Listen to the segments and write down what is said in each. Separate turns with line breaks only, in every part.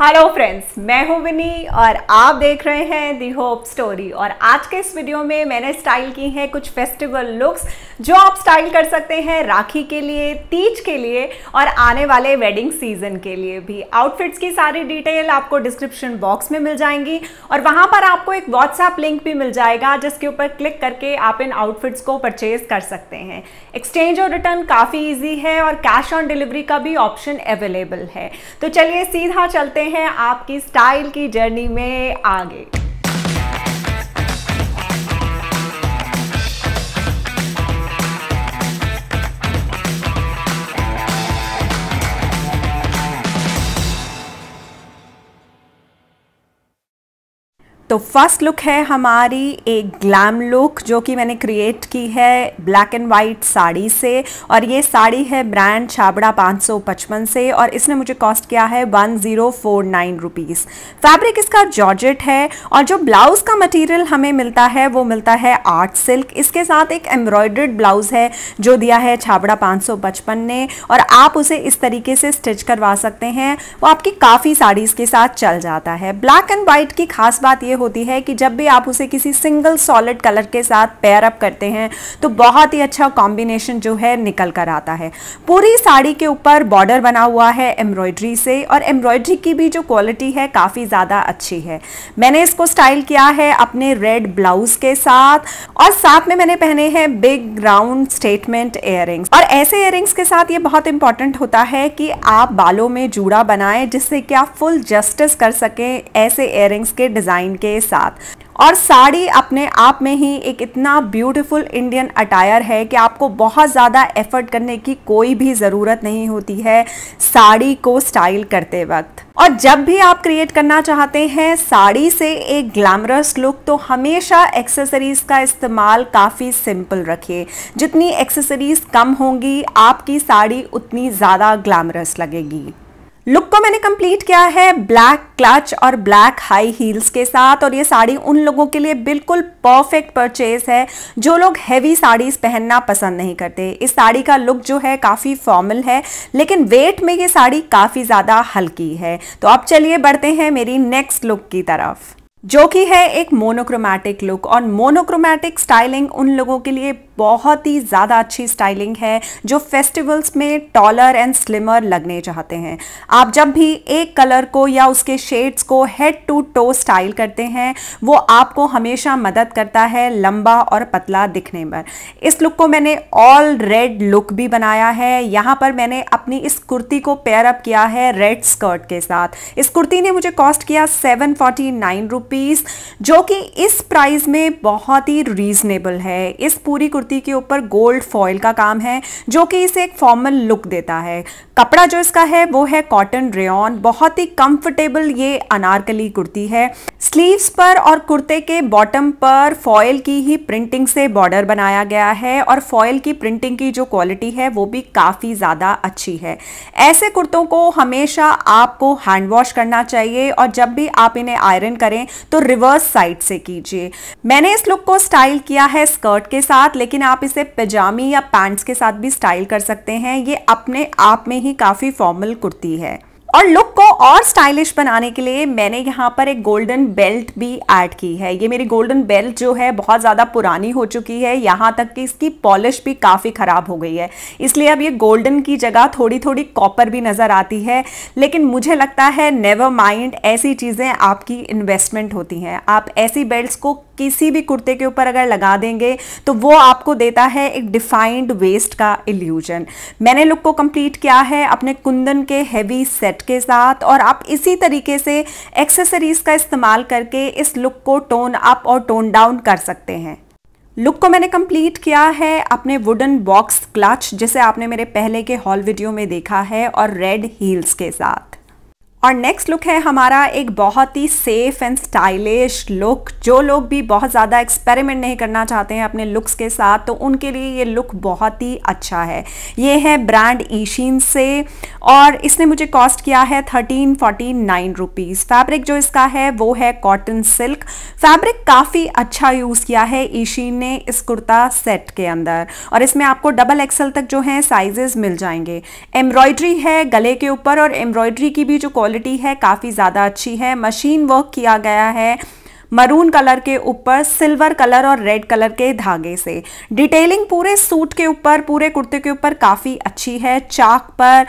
hello friends मैं हूं विनी और आप देख रहे हैं दी होप स्टोरी और आज के इस वीडियो में मैंने स्टाइल की है कुछ फेस्टिवल लुक्स जो आप स्टाइल कर सकते हैं राखी के लिए तीज के लिए और आने वाले वेडिंग सीजन के लिए भी आउटफिट्स की सारी डिटेल आपको डिस्क्रिप्शन बॉक्स में मिल जाएंगी और वहाँ पर आपको एक व्हाट्सएप लिंक भी मिल जाएगा जिसके ऊपर क्लिक करके आप इन आउटफिट्स को परचेज कर सकते हैं एक्सचेंज और रिटर्न काफ़ी ईजी है और कैश ऑन डिलीवरी का भी ऑप्शन अवेलेबल है तो चलिए सीधा चलते हैं आपकी स्टाइल की जर्नी में आगे तो फर्स्ट लुक है हमारी एक ग्लैम लुक जो कि मैंने क्रिएट की है ब्लैक एंड वाइट साड़ी से और ये साड़ी है ब्रांड छाबड़ा पाँच से और इसने मुझे कॉस्ट किया है one zero four nine rupees fabric इसका जॉर्जेट है और जो ब्लाउज़ का मटेरियल हमें मिलता है वो मिलता है आर्ट सिल्क इसके साथ एक एम्ब्रॉयड्रेड ब्लाउज़ है जो दिया है छाबड़ा पाँच ने और आप उसे इस तरीके से स्टिच करवा सकते हैं वो आपकी काफ़ी साड़ीज़ के साथ चल जाता है ब्लैक एंड वाइट की खास बात ये होती है कि जब भी आप उसे किसी सिंगल सॉलिड कलर के साथ पेयर अप करते हैं तो बहुत ही अच्छा कॉम्बिनेशन जो है निकल कर आता है पूरी साड़ी के ऊपर बॉर्डर बना हुआ है एम्ब्रॉयड्री से और एम्ब्रॉयड्री की भी जो क्वालिटी है काफ़ी ज़्यादा अच्छी है मैंने इसको स्टाइल किया है अपने रेड ब्लाउज के साथ और साथ में मैंने पहने हैं बिग राउंड स्टेटमेंट एयर और ऐसे एयर के साथ ये बहुत इंपॉर्टेंट होता है कि आप बालों में जूड़ा बनाएं जिससे कि आप फुल जस्टिस कर सकें ऐसे एयर के डिज़ाइन के के साथ और साड़ी अपने आप में ही एक इतना ब्यूटीफुल इंडियन अटायर है कि आपको बहुत ज़्यादा एफर्ट करने की कोई भी ज़रूरत नहीं होती है साड़ी को स्टाइल करते वक्त और जब भी आप क्रिएट करना चाहते हैं साड़ी से एक ग्लैमरस लुक तो हमेशा एक्सेसरीज़ का इस्तेमाल काफ़ी सिंपल रखिए जितनी एक्सेसरीज़ कम होंगी आपकी साड़ी उतनी ज़्यादा ग्लैमरस लगेगी लुक को मैंने कंप्लीट किया है ब्लैक क्लच और ब्लैक हाई हील्स के साथ और ये साड़ी उन लोगों के लिए बिल्कुल परफेक्ट परचेज है जो लोग हैवी साड़ीज पहनना पसंद नहीं करते इस साड़ी का लुक जो है काफ़ी फॉर्मल है लेकिन वेट में ये साड़ी काफ़ी ज़्यादा हल्की है तो अब चलिए बढ़ते हैं मेरी नेक्स्ट लुक की तरफ जो कि है एक मोनोक्रोमैटिक लुक और मोनोक्रोमैटिक स्टाइलिंग उन लोगों के लिए बहुत ही ज़्यादा अच्छी स्टाइलिंग है जो फेस्टिवल्स में टॉलर एंड स्लिमर लगने चाहते हैं आप जब भी एक कलर को या उसके शेड्स को हेड टू टो स्टाइल करते हैं वो आपको हमेशा मदद करता है लंबा और पतला दिखने पर इस लुक को मैंने ऑल रेड लुक भी बनाया है यहाँ पर मैंने अपनी इस कुर्ती को पेयर अप किया है रेड स्कर्ट के साथ इस कुर्ती ने मुझे कॉस्ट किया सेवन फोर्टी नाइन रुपीज़ जो कि इस प्राइस में बहुत ही रीजनेबल है इस पूरी कुर्ती कुर्ती के ऊपर गोल्ड फॉयल का काम है जो कि इसे एक फॉर्मल लुक देता है कपड़ा जो इसका है वो है कॉटन रेन बहुत ही कंफर्टेबल ये अनारकली कुर्ती है स्लीव्स पर और कुर्ते के बॉटम पर फॉयल की ही प्रिंटिंग से बॉर्डर बनाया गया है और फॉयल की प्रिंटिंग की जो क्वालिटी है वो भी काफ़ी ज़्यादा अच्छी है ऐसे कुर्तों को हमेशा आपको हैंड वॉश करना चाहिए और जब भी आप इन्हें आयरन करें तो रिवर्स साइड से कीजिए मैंने इस लुक को स्टाइल किया है स्कर्ट के साथ लेकिन लेकिन आप इसे पैजामी या पैंट्स के साथ भी स्टाइल कर सकते हैं ये अपने आप में ही काफ़ी फॉर्मल कुर्ती है और लुक को और स्टाइलिश बनाने के लिए मैंने यहाँ पर एक गोल्डन बेल्ट भी ऐड की है ये मेरी गोल्डन बेल्ट जो है बहुत ज़्यादा पुरानी हो चुकी है यहाँ तक कि इसकी पॉलिश भी काफ़ी ख़राब हो गई है इसलिए अब ये गोल्डन की जगह थोड़ी थोड़ी कॉपर भी नज़र आती है लेकिन मुझे लगता है नेवर माइंड ऐसी चीज़ें आपकी इन्वेस्टमेंट होती हैं आप ऐसी बेल्ट को किसी भी कुर्ते के ऊपर अगर लगा देंगे तो वो आपको देता है एक डिफाइंड वेस्ट का इल्यूजन मैंने लुक को कंप्लीट किया है अपने कुंदन के हैवी सेट के साथ और आप इसी तरीके से एक्सेसरीज़ का इस्तेमाल करके इस लुक को टोन अप और टोन डाउन कर सकते हैं लुक को मैंने कंप्लीट किया है अपने वुडन बॉक्स क्लच जिसे आपने मेरे पहले के हॉल वीडियो में देखा है और रेड हील्स के साथ और नेक्स्ट लुक है हमारा एक बहुत ही सेफ एंड स्टाइलिश लुक जो लोग भी बहुत ज़्यादा एक्सपेरिमेंट नहीं करना चाहते हैं अपने लुक्स के साथ तो उनके लिए ये लुक बहुत ही अच्छा है ये है ब्रांड ईशीन से और इसने मुझे कॉस्ट किया है thirteen forty nine rupees fabric जो इसका है वो है कॉटन सिल्क फैब्रिक काफ़ी अच्छा यूज़ किया है ईशीन ने इस कुर्ता सेट के अंदर और इसमें आपको डबल एक्सल तक जो है साइजेस मिल जाएंगे एम्ब्रॉयड्री है गले के ऊपर और एम्ब्रॉयड्री की भी जो क्वालिटी है काफ़ी ज़्यादा अच्छी है मशीन वर्क किया गया है मरून कलर के ऊपर सिल्वर कलर और रेड कलर के धागे से डिटेलिंग पूरे सूट के ऊपर पूरे कुर्ते के ऊपर काफ़ी अच्छी है चाक पर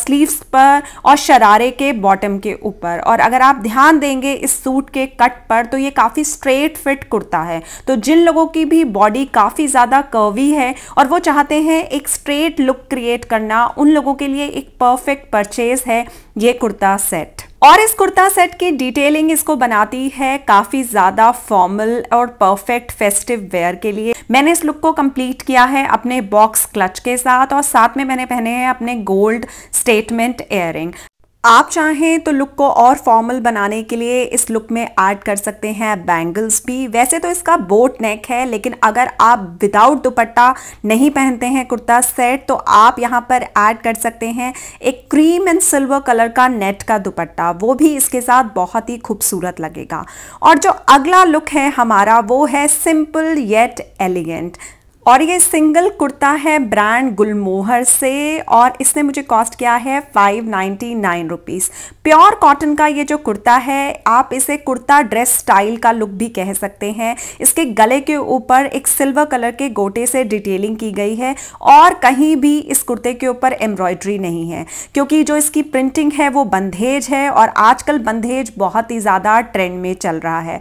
स्लीव्स पर और शरारे के बॉटम के ऊपर और अगर आप ध्यान देंगे इस सूट के कट पर तो ये काफ़ी स्ट्रेट फिट कुर्ता है तो जिन लोगों की भी बॉडी काफ़ी ज़्यादा कर्वी है और वो चाहते हैं एक स्ट्रेट लुक क्रिएट करना उन लोगों के लिए एक परफेक्ट परचेज है ये कुर्ता सेट और इस कुर्ता सेट की डिटेलिंग इसको बनाती है काफ़ी ज़्यादा फॉर्मल और परफेक्ट फेस्टिव वेयर के लिए मैंने इस लुक को कंप्लीट किया है अपने बॉक्स क्लच के साथ और साथ में मैंने पहने हैं अपने गोल्ड स्टेटमेंट एयरिंग आप चाहें तो लुक को और फॉर्मल बनाने के लिए इस लुक में ऐड कर सकते हैं बैंगल्स भी वैसे तो इसका बोट नेक है लेकिन अगर आप विदाउट दुपट्टा नहीं पहनते हैं कुर्ता सेट तो आप यहाँ पर ऐड कर सकते हैं एक क्रीम एंड सिल्वर कलर का नेट का दुपट्टा वो भी इसके साथ बहुत ही खूबसूरत लगेगा और जो अगला लुक है हमारा वो है सिंपल येट एलिगेंट और ये सिंगल कुर्ता है ब्रांड गुलमोहर से और इसने मुझे कॉस्ट किया है five ninety nine rupees pure cotton का ये जो कुर्ता है आप इसे कुर्ता ड्रेस स्टाइल का लुक भी कह सकते हैं इसके गले के ऊपर एक सिल्वर कलर के गोटे से डिटेलिंग की गई है और कहीं भी इस कुर्ते के ऊपर एम्ब्रॉयड्री नहीं है क्योंकि जो इसकी प्रिंटिंग है वो बंधेज है और आजकल बंधेज बहुत ही ज़्यादा ट्रेंड में चल रहा है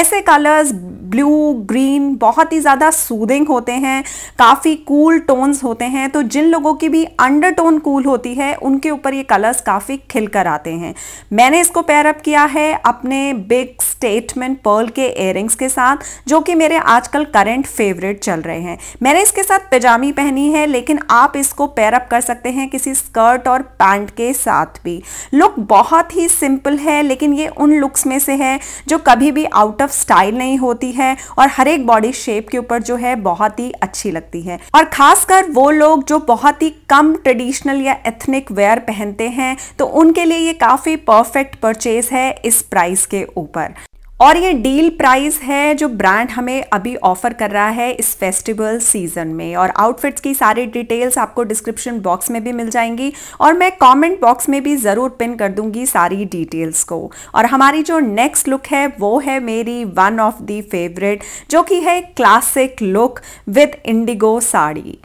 ऐसे कलर्स ब्लू ग्रीन बहुत ही ज़्यादा सूदिंग होते हैं हैं काफ़ी कूल टोन्स होते हैं तो जिन लोगों की भी अंडर टोन कूल होती है उनके ऊपर ये कलर्स काफ़ी खिल कर आते हैं मैंने इसको पेयरअप किया है अपने बिग स्टेटमेंट पर्ल के एयरिंग्स के साथ जो कि मेरे आजकल करेंट फेवरेट चल रहे हैं मैंने इसके साथ पैजामी पहनी है लेकिन आप इसको पेयरअप कर सकते हैं किसी स्कर्ट और पैंट के साथ भी लुक बहुत ही सिंपल है लेकिन ये उन लुक्स में से है जो कभी भी आउट ऑफ स्टाइल नहीं होती है और हर एक बॉडी शेप के ऊपर जो है बहुत ही ही अच्छी लगती है और खासकर वो लोग जो बहुत ही कम ट्रेडिशनल या एथनिक वेयर पहनते हैं तो उनके लिए ये काफ़ी परफेक्ट परचेज है इस प्राइस के ऊपर और ये डील प्राइस है जो ब्रांड हमें अभी ऑफर कर रहा है इस फेस्टिवल सीजन में और आउटफिट्स की सारी डिटेल्स आपको डिस्क्रिप्शन बॉक्स में भी मिल जाएंगी और मैं कमेंट बॉक्स में भी ज़रूर पिन कर दूंगी सारी डिटेल्स को और हमारी जो नेक्स्ट लुक है वो है मेरी वन ऑफ दी फेवरेट जो कि है classic look with indigo sari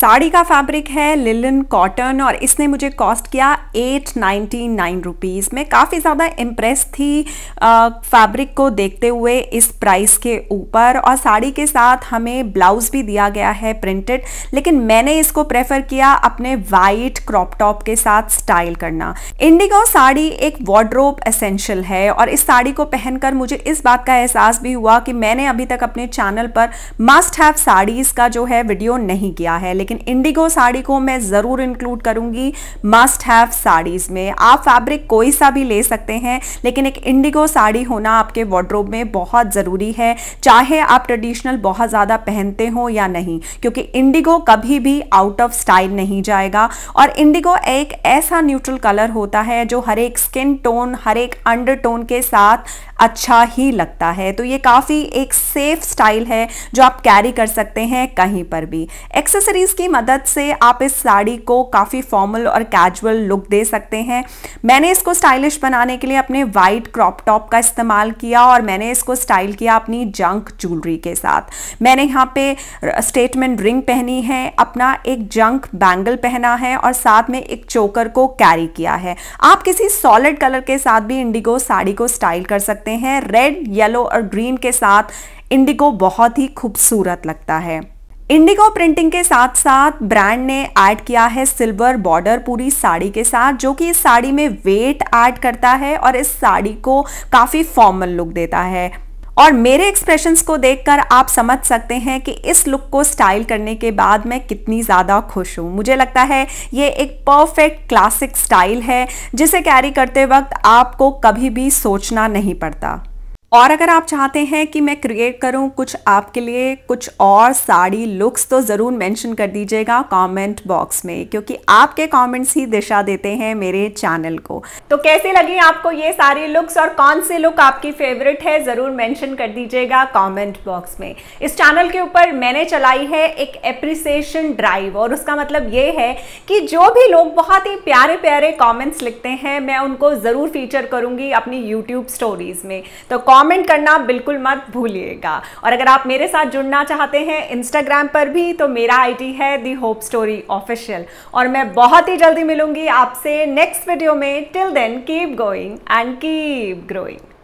sari का फैब्रिक है लिलन कॉटन और इसने मुझे कॉस्ट किया एट नाइन्टी नाइन रुपीज़ मैं काफ़ी ज़्यादा इम्प्रेस थी फैब्रिक को देखते हुए इस प्राइस के ऊपर और साड़ी के साथ हमें ब्लाउज़ भी दिया गया है प्रिंटेड लेकिन मैंने इसको प्रेफर किया अपने वाइट क्रॉप टॉप के साथ स्टाइल करना इंडिगो साड़ी एक वॉड्रोप एसेंशियल है और इस साड़ी को पहनकर मुझे इस बात का एहसास भी हुआ कि मैंने अभी तक अपने चैनल पर मस्ट हैव साड़ीज़ का जो है वीडियो नहीं किया है लेकिन इंडिगो साड़ी को मैं ज़रूर इंक्लूड करूंगी मस्ट हैव साड़ीज़ में आप फैब्रिक कोई सा भी ले सकते हैं लेकिन एक इंडिगो साड़ी होना आपके वॉर्ड्रोब में बहुत ज़रूरी है चाहे आप ट्रेडिशनल बहुत ज़्यादा पहनते हो या नहीं क्योंकि इंडिगो कभी भी आउट ऑफ स्टाइल नहीं जाएगा और इंडिगो एक ऐसा न्यूट्रल कलर होता है जो हर एक स्किन टोन हर एक अंडर टोन के साथ अच्छा ही लगता है तो ये काफ़ी एक सेफ स्टाइल है जो आप कैरी कर सकते हैं कहीं पर भी एक्सेसरीज़ की मदद से आप इस साड़ी को काफ़ी फॉर्मल और कैजुअल लुक दे सकते हैं मैंने इसको स्टाइलिश बनाने के लिए अपने वाइट क्रॉप टॉप का इस्तेमाल किया और मैंने इसको स्टाइल किया अपनी जंक ज्वेलरी के साथ मैंने यहाँ पे स्टेटमेंट रिंग पहनी है अपना एक जंक बैंगल पहना है और साथ में एक चोकर को कैरी किया है आप किसी सॉलिड कलर के साथ भी इंडिगो साड़ी को स्टाइल कर सकते सकते हैं रेड येलो और ग्रीन के साथ इंडिगो बहुत ही खूबसूरत लगता है इंडिगो प्रिंटिंग के साथ साथ ब्रांड ने ऐड किया है सिल्वर बॉर्डर पूरी साड़ी के साथ जो कि इस साड़ी में वेट ऐड करता है और इस साड़ी को काफ़ी फॉर्मल लुक देता है और मेरे एक्सप्रेशंस को देखकर आप समझ सकते हैं कि इस लुक को स्टाइल करने के बाद मैं कितनी ज़्यादा खुश हूँ मुझे लगता है ये एक परफेक्ट क्लासिक स्टाइल है जिसे कैरी करते वक्त आपको कभी भी सोचना नहीं पड़ता और अगर आप चाहते हैं कि मैं क्रिएट करूं कुछ आपके लिए कुछ और साड़ी लुक्स तो ज़रूर मेंशन कर दीजिएगा कमेंट बॉक्स में क्योंकि आपके कमेंट्स ही दिशा देते हैं मेरे चैनल को तो कैसे लगी आपको ये सारी लुक्स और कौन से लुक आपकी फेवरेट है ज़रूर मेंशन कर दीजिएगा कमेंट बॉक्स में इस चैनल के ऊपर मैंने चलाई है एक एप्रिसिएशन ड्राइव और उसका मतलब ये है कि जो भी लोग बहुत ही प्यारे प्यारे कॉमेंट्स लिखते हैं मैं उनको ज़रूर फीचर करूँगी अपनी यूट्यूब स्टोरीज़ में तो कॉमेंट कमेंट करना बिल्कुल मत भूलिएगा और अगर आप मेरे साथ जुड़ना चाहते हैं इंस्टाग्राम पर भी तो मेरा आईडी है दी होप स्टोरी ऑफिशियल और मैं बहुत ही जल्दी मिलूंगी आपसे नेक्स्ट वीडियो में till then keep going and keep growing